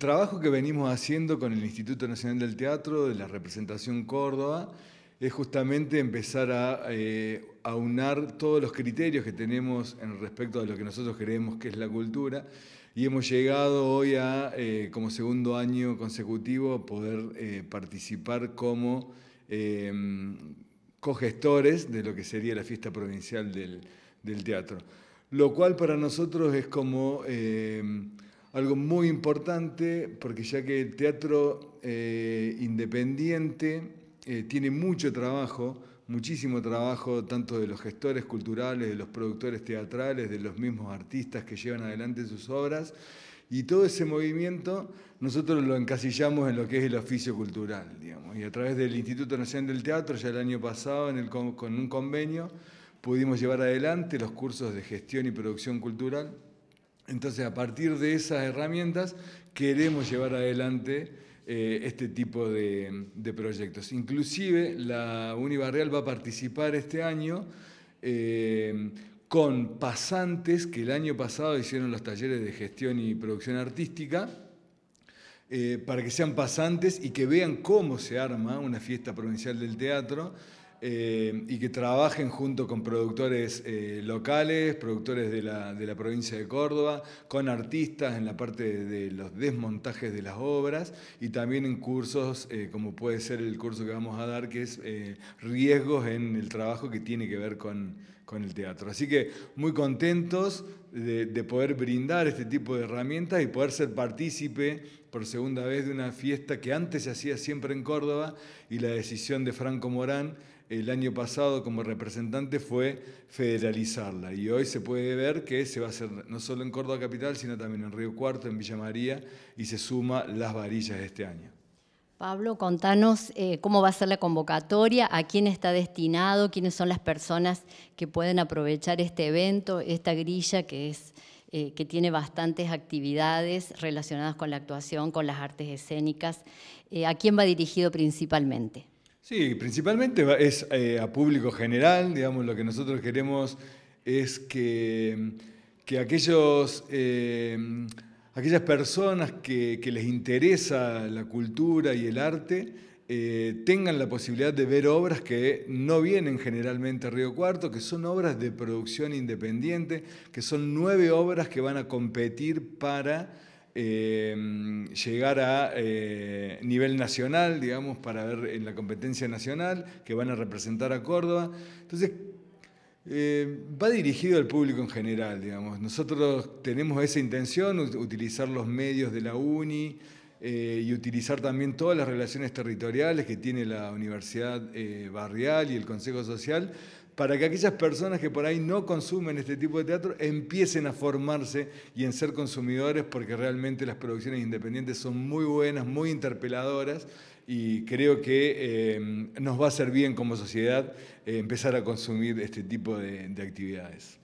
trabajo que venimos haciendo con el Instituto Nacional del Teatro, de la representación Córdoba, es justamente empezar a eh, aunar todos los criterios que tenemos en respecto a lo que nosotros creemos que es la cultura y hemos llegado hoy a, eh, como segundo año consecutivo, a poder eh, participar como cogestores de lo que sería la fiesta provincial del, del teatro, lo cual para nosotros es como algo muy importante, porque ya que el teatro eh, independiente eh, tiene mucho trabajo, muchísimo trabajo, tanto de los gestores culturales, de los productores teatrales, de los mismos artistas que llevan adelante sus obras, y todo ese movimiento nosotros lo encasillamos en lo que es el oficio cultural, digamos. Y a través del Instituto Nacional del Teatro, ya el año pasado, con un convenio, pudimos llevar adelante los cursos de gestión y producción cultural entonces, a partir de esas herramientas, queremos llevar adelante eh, este tipo de, proyectos. Inclusive, la Unibarreal va a participar este año eh, con pasantes que el año pasado hicieron los talleres de gestión y producción artística, eh, para que sean pasantes y que vean cómo se arma una fiesta provincial del teatro eh, y que trabajen junto con productores eh, locales, productores de la, provincia de Córdoba, con artistas en la parte de, los desmontajes de las obras y también en cursos eh, como puede ser el curso que vamos a dar, que es riesgos en el trabajo que tiene que ver con, el teatro. Así que muy contentos de poder brindar este tipo de herramientas y poder ser partícipe por segunda vez de una fiesta que antes se hacía siempre en Córdoba y la decisión de Franco Morán el año pasado como representante fue federalizarla y hoy se puede ver que se va a hacer no solo en Córdoba Capital, sino también en Río Cuarto, en Villa María y se suma Las Varillas de este año. Pablo, contanos eh, cómo va a ser la convocatoria, a quién está destinado, quiénes son las personas que pueden aprovechar este evento, esta grilla que es eh, que tiene bastantes actividades relacionadas con la actuación, con las artes escénicas. Eh, ¿A quién va dirigido principalmente? Sí, principalmente es eh, a público general, digamos, lo que nosotros queremos es que, aquellos, aquellas personas que les interesa la cultura y el arte, eh, tengan la posibilidad de ver obras que no vienen generalmente a Río Cuarto, que son obras de producción independiente, que son nueve obras que van a competir para eh, llegar a eh, nivel nacional, digamos, para ver en la competencia nacional, que van a representar a Córdoba. Entonces, va dirigido al público en general, digamos. Nosotros tenemos esa intención, utilizar los medios de la UNI, eh, y utilizar también todas las relaciones territoriales que tiene la Universidad eh, Barrial y el Consejo Social para que aquellas personas que por ahí no consumen este tipo de teatro empiecen a formarse y en ser consumidores porque realmente las producciones independientes son muy buenas, muy interpeladoras y creo que eh, nos va a ser bien como sociedad empezar a consumir este tipo de actividades.